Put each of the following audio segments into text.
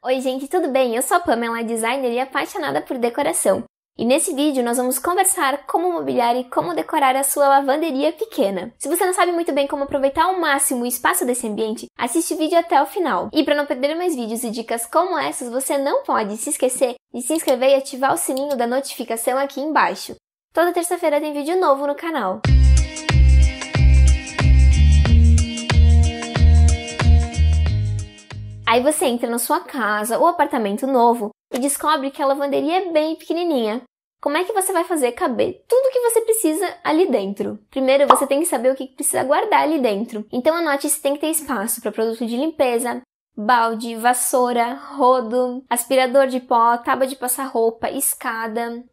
Oi, gente, tudo bem? Eu sou a Pamela, designer e apaixonada por decoração. E nesse vídeo nós vamos conversar como mobiliar e como decorar a sua lavanderia pequena. Se você não sabe muito bem como aproveitar ao máximo o espaço desse ambiente, assiste o vídeo até o final. E para não perder mais vídeos e dicas como essas, você não pode se esquecer de se inscrever e ativar o sininho da notificação aqui embaixo. Toda terça-feira tem vídeo novo no canal. Aí você entra na sua casa ou apartamento novo e descobre que a lavanderia é bem pequenininha. Como é que você vai fazer caber tudo o que você precisa ali dentro? Primeiro, você tem que saber o que precisa guardar ali dentro. Então, anote se tem que ter espaço para produto de limpeza, balde, vassoura, rodo, aspirador de pó, tábua de passar roupa, escada,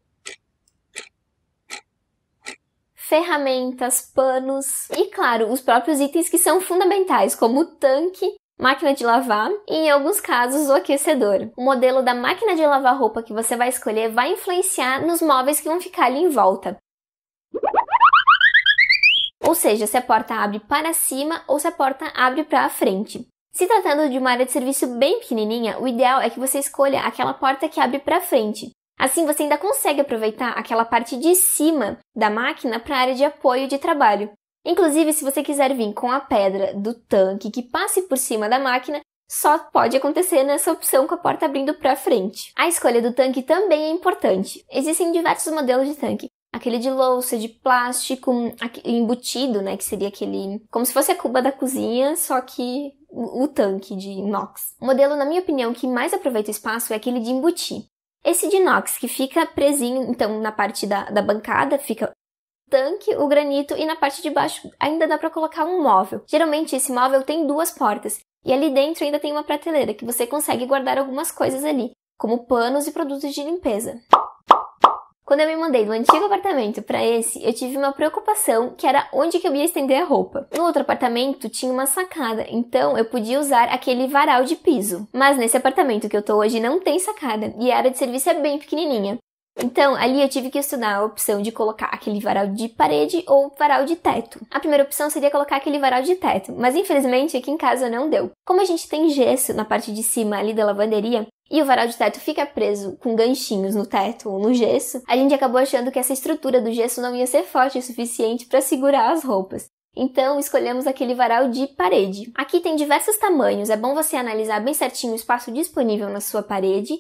ferramentas, panos e, claro, os próprios itens que são fundamentais, como o tanque máquina de lavar e, em alguns casos, o aquecedor. O modelo da máquina de lavar roupa que você vai escolher vai influenciar nos móveis que vão ficar ali em volta. Ou seja, se a porta abre para cima ou se a porta abre para a frente. Se tratando de uma área de serviço bem pequenininha, o ideal é que você escolha aquela porta que abre para frente. Assim você ainda consegue aproveitar aquela parte de cima da máquina para a área de apoio de trabalho. Inclusive, se você quiser vir com a pedra do tanque que passe por cima da máquina, só pode acontecer nessa opção com a porta abrindo para frente. A escolha do tanque também é importante. Existem diversos modelos de tanque. Aquele de louça, de plástico, embutido, né? Que seria aquele. Como se fosse a cuba da cozinha, só que o tanque de inox. O modelo, na minha opinião, que mais aproveita o espaço é aquele de embutir. Esse de inox que fica presinho, então, na parte da, da bancada, fica tanque, o granito e na parte de baixo ainda dá para colocar um móvel. Geralmente esse móvel tem duas portas e ali dentro ainda tem uma prateleira que você consegue guardar algumas coisas ali, como panos e produtos de limpeza. Quando eu me mandei do antigo apartamento para esse, eu tive uma preocupação que era onde que eu ia estender a roupa. No outro apartamento tinha uma sacada, então eu podia usar aquele varal de piso. Mas nesse apartamento que eu tô hoje não tem sacada e a área de serviço é bem pequenininha. Então, ali eu tive que estudar a opção de colocar aquele varal de parede ou varal de teto. A primeira opção seria colocar aquele varal de teto, mas infelizmente aqui em casa não deu. Como a gente tem gesso na parte de cima ali da lavanderia, e o varal de teto fica preso com ganchinhos no teto ou no gesso, a gente acabou achando que essa estrutura do gesso não ia ser forte o suficiente para segurar as roupas. Então, escolhemos aquele varal de parede. Aqui tem diversos tamanhos, é bom você analisar bem certinho o espaço disponível na sua parede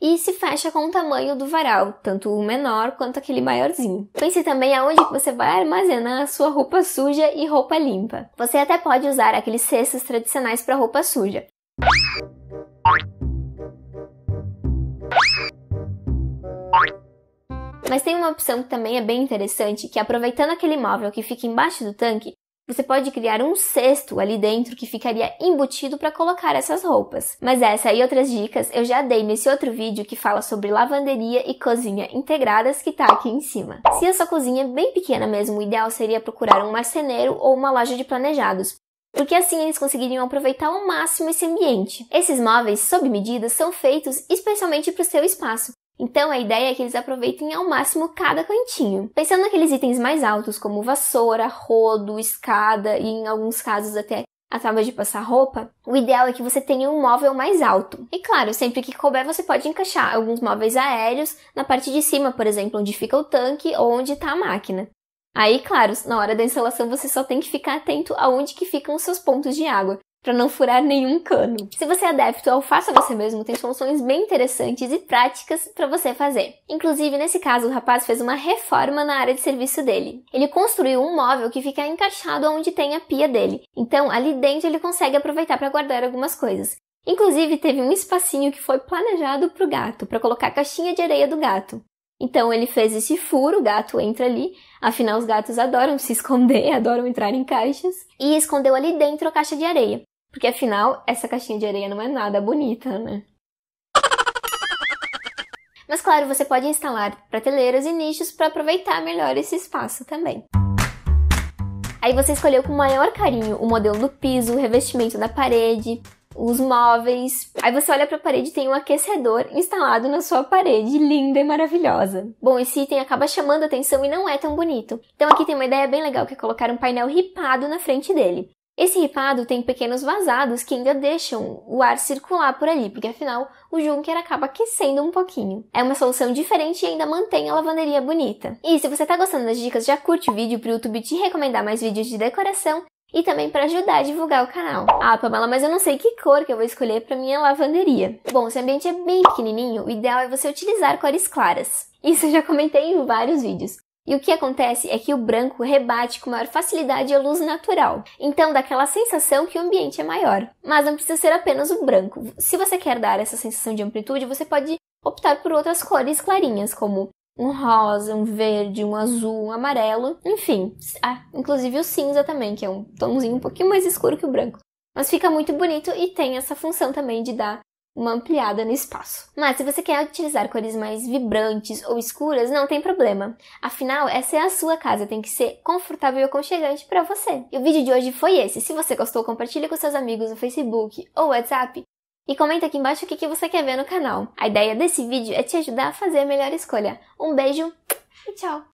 e se fecha com o tamanho do varal, tanto o menor quanto aquele maiorzinho. Pense também aonde você vai armazenar a sua roupa suja e roupa limpa. Você até pode usar aqueles cestos tradicionais para roupa suja. Mas tem uma opção que também é bem interessante, que é aproveitando aquele móvel que fica embaixo do tanque, você pode criar um cesto ali dentro que ficaria embutido para colocar essas roupas. Mas essa e outras dicas eu já dei nesse outro vídeo que fala sobre lavanderia e cozinha integradas que tá aqui em cima. Se a sua cozinha é bem pequena mesmo, o ideal seria procurar um marceneiro ou uma loja de planejados, porque assim eles conseguiriam aproveitar ao máximo esse ambiente. Esses móveis sob medida são feitos especialmente para o seu espaço, então a ideia é que eles aproveitem ao máximo cada cantinho. Pensando naqueles itens mais altos, como vassoura, rodo, escada e em alguns casos até a tábua de passar roupa, o ideal é que você tenha um móvel mais alto. E claro, sempre que couber, você pode encaixar alguns móveis aéreos na parte de cima, por exemplo, onde fica o tanque ou onde está a máquina. Aí, claro, na hora da instalação você só tem que ficar atento aonde que ficam os seus pontos de água, para não furar nenhum cano. Se você é adepto ao faça você mesmo, tem soluções bem interessantes e práticas para você fazer. Inclusive, nesse caso, o rapaz fez uma reforma na área de serviço dele. Ele construiu um móvel que fica encaixado onde tem a pia dele. Então, ali dentro ele consegue aproveitar para guardar algumas coisas. Inclusive, teve um espacinho que foi planejado para o gato, para colocar a caixinha de areia do gato. Então ele fez esse furo, o gato entra ali, afinal os gatos adoram se esconder, adoram entrar em caixas, e escondeu ali dentro a caixa de areia. Porque afinal, essa caixinha de areia não é nada bonita, né? Mas claro, você pode instalar prateleiras e nichos para aproveitar melhor esse espaço também. Aí você escolheu com maior carinho o modelo do piso, o revestimento da parede, os móveis. Aí você olha para a parede e tem um aquecedor instalado na sua parede, linda e maravilhosa. Bom, esse item acaba chamando atenção e não é tão bonito. Então aqui tem uma ideia bem legal que é colocar um painel ripado na frente dele. Esse ripado tem pequenos vazados que ainda deixam o ar circular por ali, porque afinal o Junker acaba aquecendo um pouquinho. É uma solução diferente e ainda mantém a lavanderia bonita. E se você está gostando das dicas, já curte o vídeo para o YouTube te recomendar mais vídeos de decoração e também para ajudar a divulgar o canal. Ah, Pamela, mas eu não sei que cor que eu vou escolher para minha lavanderia. Bom, se o ambiente é bem pequenininho, o ideal é você utilizar cores claras. Isso eu já comentei em vários vídeos. E o que acontece é que o branco rebate com maior facilidade a luz natural, então dá aquela sensação que o ambiente é maior. Mas não precisa ser apenas o branco. Se você quer dar essa sensação de amplitude, você pode optar por outras cores clarinhas, como um rosa, um verde, um azul, um amarelo, enfim. Ah, inclusive o cinza também, que é um tomzinho um pouquinho mais escuro que o branco. Mas fica muito bonito e tem essa função também de dar uma ampliada no espaço. Mas se você quer utilizar cores mais vibrantes ou escuras, não tem problema. Afinal, essa é a sua casa, tem que ser confortável e aconchegante para você. E o vídeo de hoje foi esse. Se você gostou, compartilhe com seus amigos no Facebook ou WhatsApp e comenta aqui embaixo o que você quer ver no canal. A ideia desse vídeo é te ajudar a fazer a melhor escolha. Um beijo e tchau!